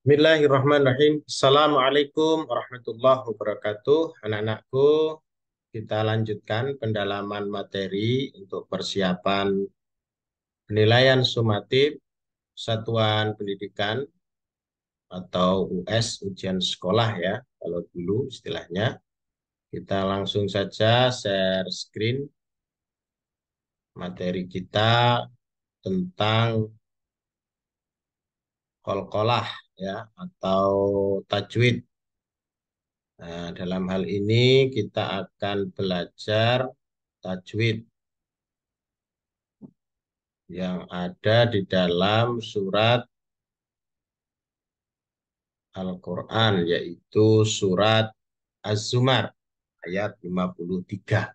Bismillahirrahmanirrahim. Assalamualaikum warahmatullahi wabarakatuh. Anak-anakku, kita lanjutkan pendalaman materi untuk persiapan penilaian sumatif satuan pendidikan atau US ujian sekolah ya, kalau dulu istilahnya. Kita langsung saja share screen materi kita tentang kolkolah ya atau tajwid. Nah, dalam hal ini kita akan belajar tajwid yang ada di dalam surat Al-Quran, yaitu surat Az-Zumar, ayat 53.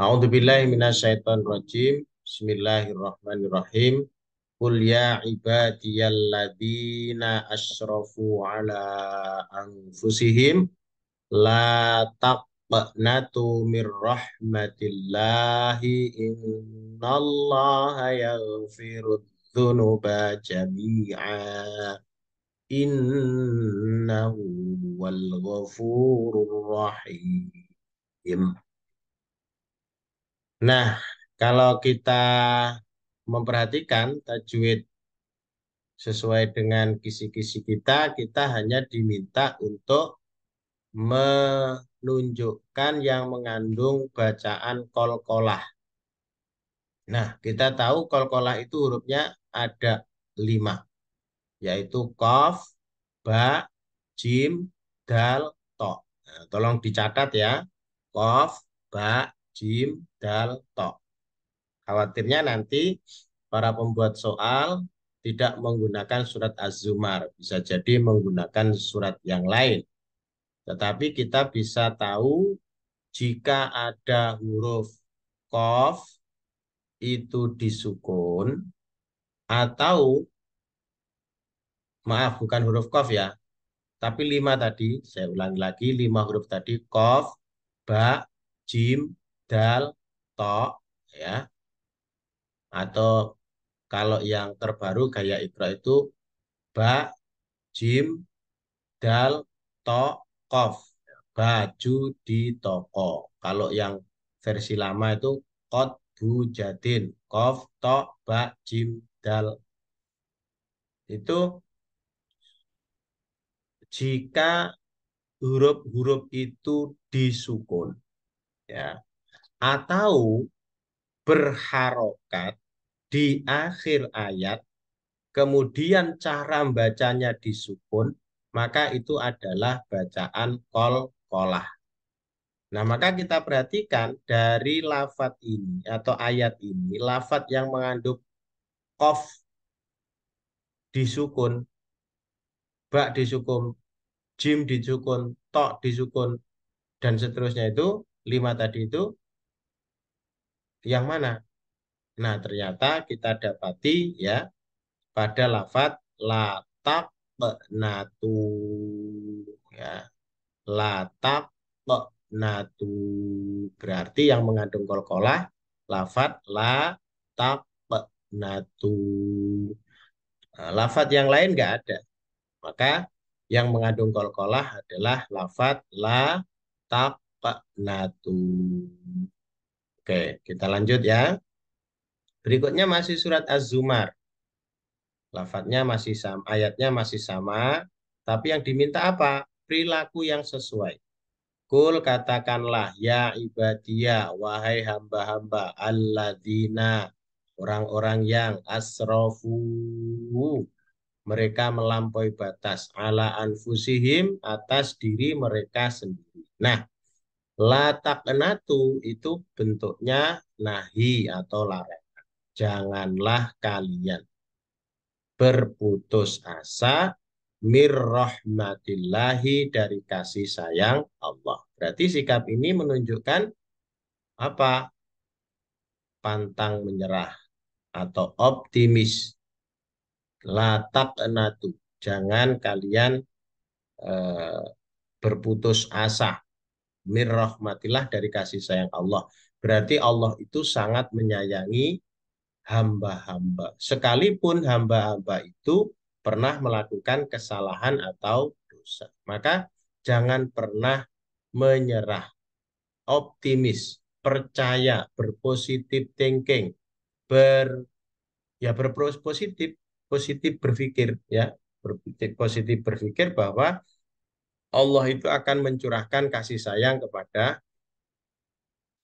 A'udzubillahiminasyaitonrojim, Bismillahirrahmanirrahim. Qul ya ladina asrafu ala anfusihim la taqnatu min rahmatillahi innallaha yaghfirud dzunuba jami'a innahu wal ghafurur rahim Nah, kalau kita memperhatikan tajwid sesuai dengan kisi-kisi kita, kita hanya diminta untuk menunjukkan yang mengandung bacaan kol-kolah. Nah, kita tahu kol-kolah itu hurufnya ada lima, yaitu kof, ba, jim, dal, to. Nah, tolong dicatat ya, kof, ba, jim, dal, to. Khawatirnya nanti para pembuat soal tidak menggunakan surat Az-Zumar, bisa jadi menggunakan surat yang lain. Tetapi kita bisa tahu jika ada huruf kof itu disukun atau maaf bukan huruf kof ya, tapi lima tadi, saya ulangi lagi, lima huruf tadi kof, ba, jim, dal, to, ya atau kalau yang terbaru gaya Ibra itu ba, jim, dal, to, kof. Baju di toko. Kalau yang versi lama itu kot bu jatin, kof, to, ba, jim, dal. Itu jika huruf-huruf itu disukun ya atau berharokat di akhir ayat, kemudian cara bacanya disukun, maka itu adalah bacaan kol-kolah. Nah, maka kita perhatikan dari lafat ini atau ayat ini, lafat yang mengandung kof disukun, bak disukun, jim disukun, tok disukun, dan seterusnya itu, lima tadi itu, yang mana? Nah, ternyata kita dapati ya pada lafat latak natu ya. Latak natu berarti yang mengandung kolkolah lafat latak natu. Lafat yang lain nggak ada. Maka yang mengandung kolkolah adalah lafat la penatu. Oke, kita lanjut ya. Berikutnya masih surat Az-Zumar. Lafatnya masih sama, ayatnya masih sama, tapi yang diminta apa? Perilaku yang sesuai. Kul katakanlah ya ibadiah, wahai hamba-hamba alladzina orang-orang yang asrofu mereka melampaui batas ala anfusihim atas diri mereka sendiri. Nah, Latak enatu itu bentuknya nahi atau larangan. Janganlah kalian berputus asa mirrohmatillahi dari kasih sayang Allah. Berarti sikap ini menunjukkan apa? Pantang menyerah atau optimis. Latak enatu. Jangan kalian eh, berputus asa mir dari kasih sayang Allah. Berarti Allah itu sangat menyayangi hamba-hamba. Sekalipun hamba-hamba itu pernah melakukan kesalahan atau dosa. Maka jangan pernah menyerah. Optimis, percaya, berpositif thinking, ber ya berpositif, positif berpikir ya, berpositif positif berpikir bahwa Allah itu akan mencurahkan kasih sayang kepada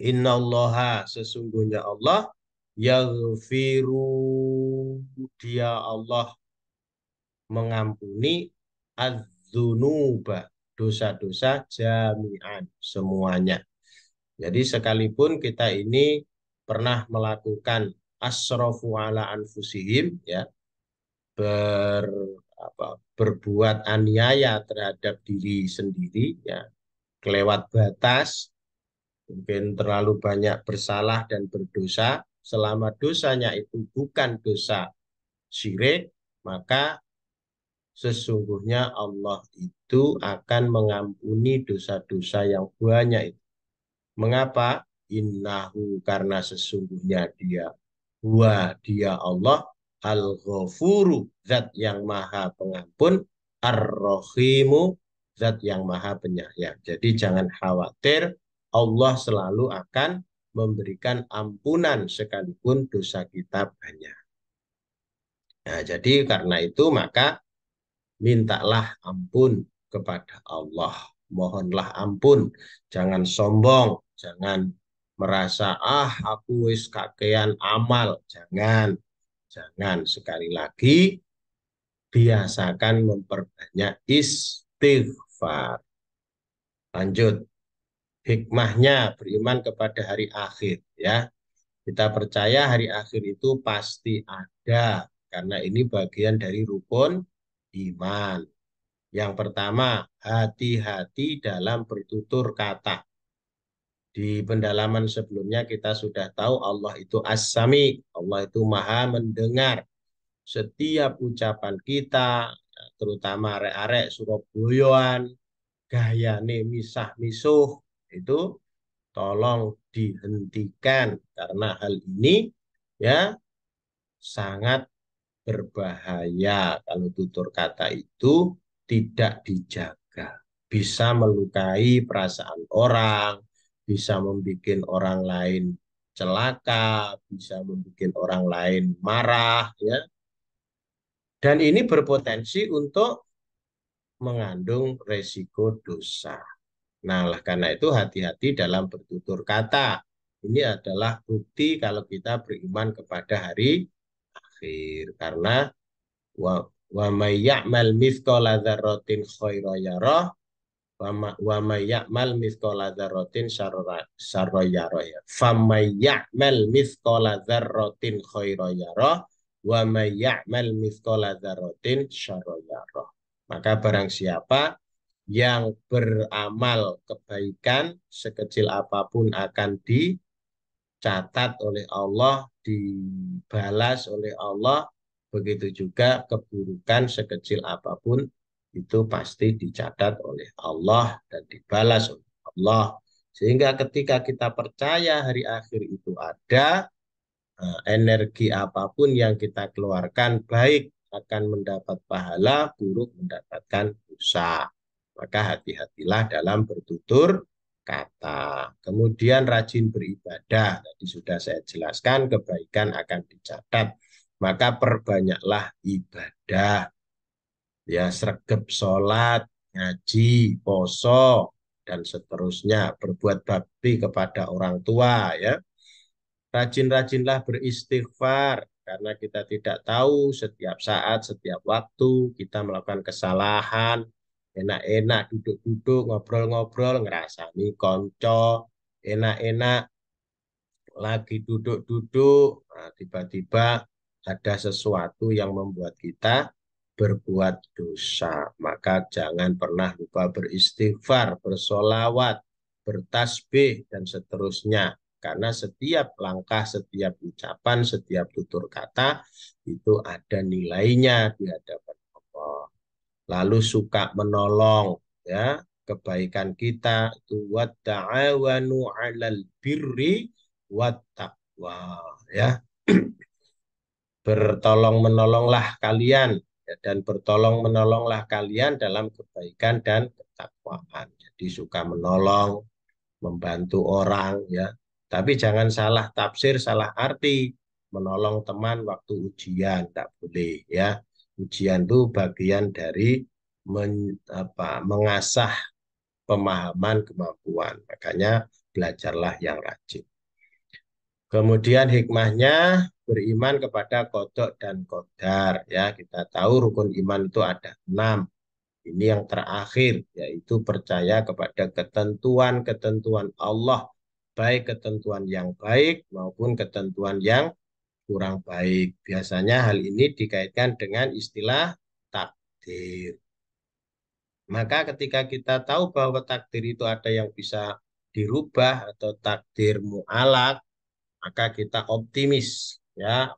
Innallaha sesungguhnya Allah yaghfiru dia Allah mengampuni adzunuba dosa-dosa jami'an semuanya. Jadi sekalipun kita ini pernah melakukan asrofu ala anfusihim ya ber apa berbuat aniaya terhadap diri sendiri ya kelewat batas mungkin terlalu banyak bersalah dan berdosa selama dosanya itu bukan dosa syirik maka sesungguhnya Allah itu akan mengampuni dosa-dosa yang banyak itu mengapa innahu karena sesungguhnya dia Wah, dia Allah Al-Ghafuru, zat yang maha pengampun, ar rohimu zat yang maha penyayang. Jadi jangan khawatir, Allah selalu akan memberikan ampunan sekalipun dosa kita banyak. Nah, jadi karena itu maka mintalah ampun kepada Allah. Mohonlah ampun, jangan sombong, jangan merasa ah aku wis kakean amal, jangan Jangan sekali lagi biasakan memperbanyak istighfar. Lanjut. Hikmahnya beriman kepada hari akhir ya. Kita percaya hari akhir itu pasti ada karena ini bagian dari rukun iman. Yang pertama, hati-hati dalam bertutur kata. Di pendalaman sebelumnya kita sudah tahu Allah itu As-Sami, Allah itu Maha mendengar setiap ucapan kita, terutama arek-arek Surabayaan, gayane misah misuh itu tolong dihentikan karena hal ini ya sangat berbahaya kalau tutur kata itu tidak dijaga bisa melukai perasaan orang bisa membuat orang lain celaka, bisa membuat orang lain marah, ya. Dan ini berpotensi untuk mengandung resiko dosa. Nah, lah karena itu hati-hati dalam bertutur kata. Ini adalah bukti kalau kita beriman kepada hari akhir. Karena wa, wa may ya'mal mithqala dzarratin wa may ya'mal mithqala dzarratin syarra yarah ya fa may ya'mal mithqala dzarratin khaira yarah wa may ya'mal mithqala dzarratin syarra yarah maka barang siapa yang beramal kebaikan sekecil apapun akan dicatat oleh Allah dibalas oleh Allah begitu juga keburukan sekecil apapun itu pasti dicatat oleh Allah dan dibalas oleh Allah. Sehingga ketika kita percaya hari akhir itu ada, eh, energi apapun yang kita keluarkan baik akan mendapat pahala, buruk mendapatkan dosa. Maka hati-hatilah dalam bertutur kata. Kemudian rajin beribadah. Tadi sudah saya jelaskan kebaikan akan dicatat. Maka perbanyaklah ibadah ya sergap sholat, ngaji, poso, dan seterusnya. Berbuat bakti kepada orang tua ya. Rajin-rajinlah beristighfar karena kita tidak tahu setiap saat, setiap waktu kita melakukan kesalahan. Enak-enak duduk-duduk, ngobrol-ngobrol, ngerasa ngerasani konco, enak-enak lagi duduk-duduk, nah, tiba-tiba nah, ada sesuatu yang membuat kita berbuat dosa. Maka jangan pernah lupa beristighfar, bersolawat, bertasbih, dan seterusnya. Karena setiap langkah, setiap ucapan, setiap tutur kata itu ada nilainya di hadapan Allah. Lalu suka menolong, ya kebaikan kita itu wata'awanu 'alal birri wattaqwa ya bertolong menolonglah kalian Ya, dan bertolong menolonglah kalian dalam kebaikan dan ketakwaan. Jadi suka menolong, membantu orang ya. Tapi jangan salah tafsir, salah arti. Menolong teman waktu ujian tak boleh ya. Ujian itu bagian dari men, apa, mengasah pemahaman kemampuan. Makanya belajarlah yang rajin. Kemudian hikmahnya beriman kepada kodok dan kodar ya kita tahu rukun iman itu ada enam ini yang terakhir yaitu percaya kepada ketentuan-ketentuan Allah baik ketentuan yang baik maupun ketentuan yang kurang baik biasanya hal ini dikaitkan dengan istilah takdir maka ketika kita tahu bahwa takdir itu ada yang bisa dirubah atau takdir mu'alak maka kita optimis ya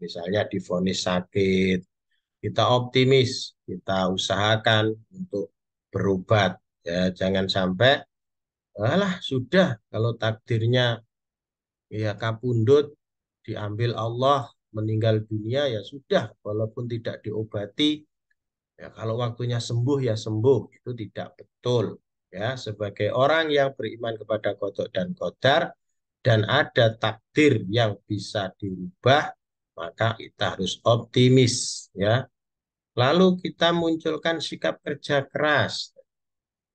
misalnya difonis sakit kita optimis kita usahakan untuk berobat ya jangan sampai alah sudah kalau takdirnya ya kapundut diambil Allah meninggal dunia ya sudah walaupun tidak diobati ya kalau waktunya sembuh ya sembuh itu tidak betul ya sebagai orang yang beriman kepada kodok dan kodar dan ada takdir yang bisa dirubah, maka kita harus optimis ya. Lalu kita munculkan sikap kerja keras.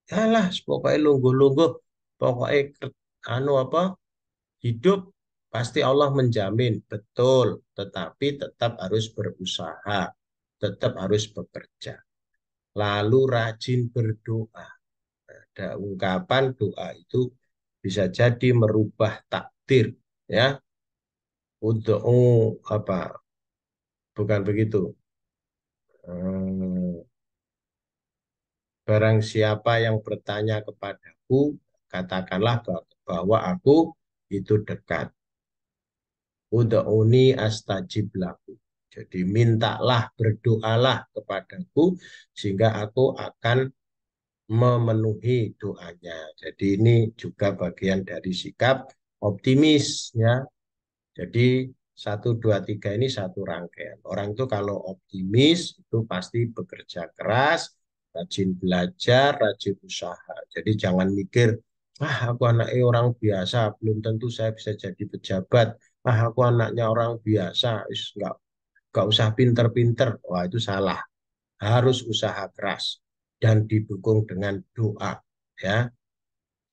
Yalah, pokoknya lungguh-lungguh, pokoknya anu apa? Hidup pasti Allah menjamin, betul, tetapi tetap harus berusaha, tetap harus bekerja. Lalu rajin berdoa. Ada ungkapan doa itu bisa jadi merubah takdir ya untuk oh, apa bukan begitu hmm, barang siapa yang bertanya kepadaku katakanlah bahwa aku itu dekat Udauni astajib laku. Jadi mintalah, berdoalah kepadaku sehingga aku akan memenuhi doanya. Jadi ini juga bagian dari sikap optimis ya. Jadi satu dua tiga ini satu rangkaian. Orang itu kalau optimis itu pasti bekerja keras, rajin belajar, rajin usaha. Jadi jangan mikir, ah aku anaknya orang biasa, belum tentu saya bisa jadi pejabat. Ah aku anaknya orang biasa, is nggak nggak usah pinter-pinter. Wah itu salah. Harus usaha keras dan didukung dengan doa ya.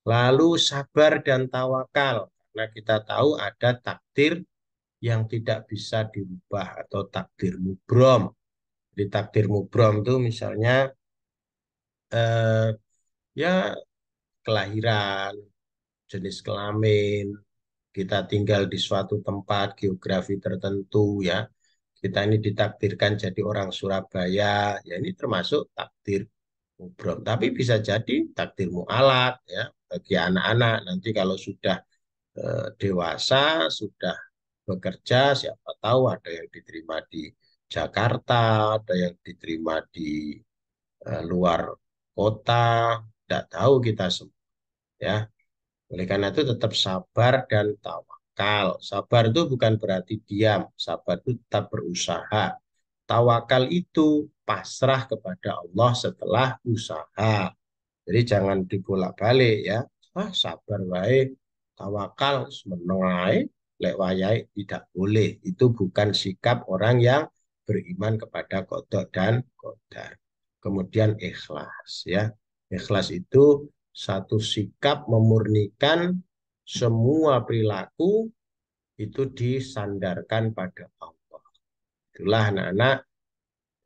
Lalu sabar dan tawakal karena kita tahu ada takdir yang tidak bisa diubah atau takdir mubrom. di takdir mubrom itu misalnya eh, ya kelahiran, jenis kelamin, kita tinggal di suatu tempat geografi tertentu ya. Kita ini ditakdirkan jadi orang Surabaya, ya ini termasuk takdir mubrom. Tapi bisa jadi takdir mu'alat ya bagi anak-anak nanti kalau sudah e, dewasa sudah bekerja siapa tahu ada yang diterima di Jakarta, ada yang diterima di e, luar kota, tidak tahu kita semua. Ya, oleh karena itu tetap sabar dan tawakal. Sabar itu bukan berarti diam, sabar itu tetap berusaha. Tawakal itu pasrah kepada Allah setelah usaha. Jadi jangan dibolak-balik ya. Ah, sabar wae, tawakal semenengai, lewayai tidak boleh. Itu bukan sikap orang yang beriman kepada kodok dan kodar. Kemudian ikhlas ya. Ikhlas itu satu sikap memurnikan semua perilaku itu disandarkan pada Allah itulah anak-anak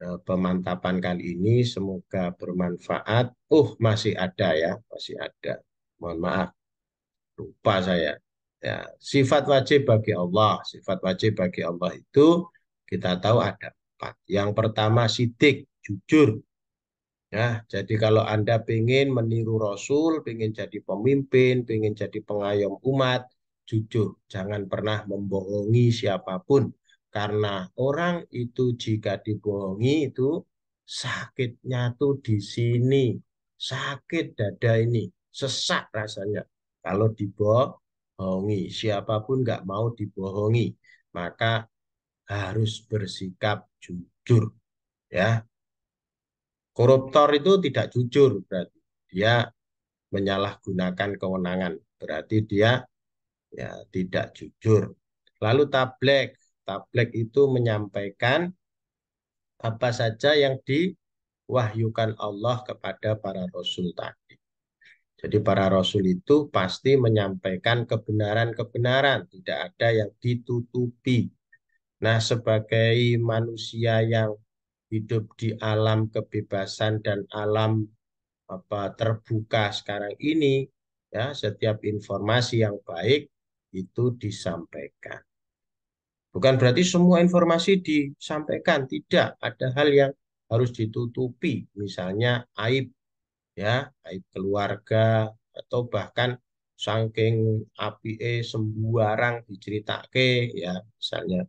eh, pemantapan kali ini semoga bermanfaat. Uh, masih ada ya, masih ada. Mohon maaf, lupa saya. Ya, sifat wajib bagi Allah, sifat wajib bagi Allah itu kita tahu ada empat. Yang pertama sidik, jujur. Ya, jadi kalau Anda ingin meniru Rasul, ingin jadi pemimpin, ingin jadi pengayom umat, jujur. Jangan pernah membohongi siapapun karena orang itu jika dibohongi itu sakitnya tuh di sini. Sakit dada ini, sesak rasanya. Kalau dibohongi, siapapun nggak mau dibohongi, maka harus bersikap jujur. Ya, koruptor itu tidak jujur berarti dia menyalahgunakan kewenangan berarti dia ya tidak jujur. Lalu tablek Tablek itu menyampaikan apa saja yang diwahyukan Allah kepada para rasul tadi. Jadi para rasul itu pasti menyampaikan kebenaran-kebenaran, tidak ada yang ditutupi. Nah, sebagai manusia yang hidup di alam kebebasan dan alam apa terbuka sekarang ini, ya setiap informasi yang baik itu disampaikan. Bukan berarti semua informasi disampaikan, tidak. Ada hal yang harus ditutupi, misalnya aib ya, aib keluarga atau bahkan saking api e sembuarang diceritake ya, misalnya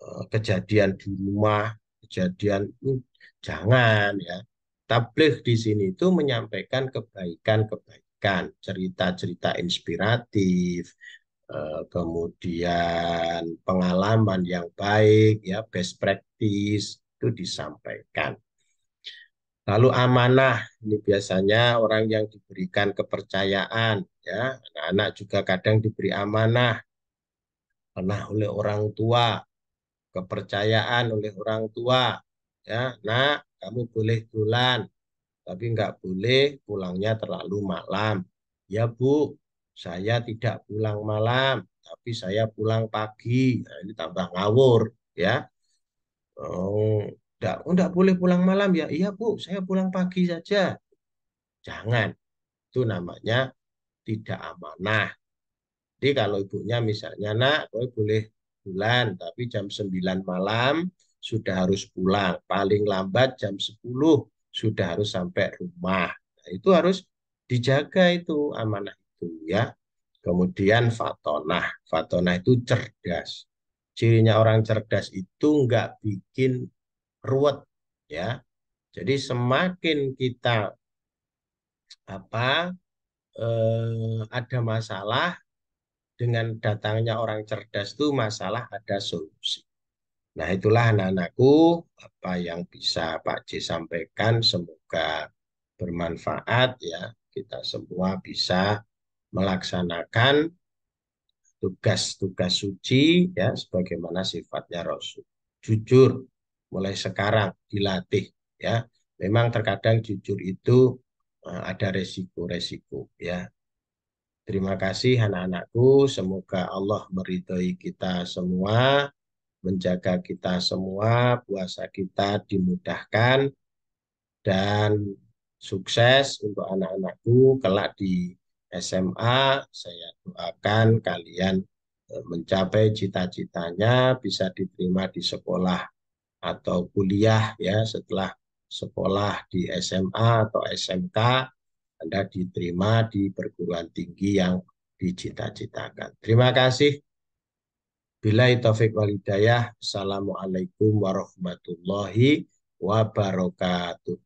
eh, kejadian di rumah, kejadian hmm, jangan ya. Tabligh di sini itu menyampaikan kebaikan-kebaikan, cerita-cerita inspiratif, Eh, kemudian pengalaman yang baik, ya best practice itu disampaikan. Lalu amanah ini biasanya orang yang diberikan kepercayaan, ya anak-anak juga kadang diberi amanah, amanah oleh orang tua, kepercayaan oleh orang tua, ya nak kamu boleh pulang, tapi nggak boleh pulangnya terlalu malam. Ya bu, saya tidak pulang malam, tapi saya pulang pagi. Nah, ini tambah ngawur, ya. Oh, enggak, oh, boleh pulang malam ya. Iya, Bu, saya pulang pagi saja. Jangan. Itu namanya tidak amanah. Jadi kalau ibunya misalnya, nak, kau boleh pulang, tapi jam 9 malam sudah harus pulang. Paling lambat jam 10 sudah harus sampai rumah. Nah, itu harus dijaga itu amanah ya. Kemudian fatonah. Fatonah itu cerdas. Cirinya orang cerdas itu nggak bikin ruwet ya. Jadi semakin kita apa eh, ada masalah dengan datangnya orang cerdas itu masalah ada solusi. Nah itulah anak-anakku apa yang bisa Pak C sampaikan semoga bermanfaat ya kita semua bisa melaksanakan tugas-tugas suci ya sebagaimana sifatnya rasul. Jujur mulai sekarang dilatih ya. Memang terkadang jujur itu eh, ada resiko-resiko ya. Terima kasih anak-anakku, semoga Allah meridhoi kita semua, menjaga kita semua, puasa kita dimudahkan dan sukses untuk anak-anakku kelak di SMA, saya doakan kalian eh, mencapai cita-citanya bisa diterima di sekolah atau kuliah ya setelah sekolah di SMA atau SMK Anda diterima di perguruan tinggi yang dicita-citakan. Terima kasih. Bila taufik walidayah. Assalamualaikum warahmatullahi wabarakatuh.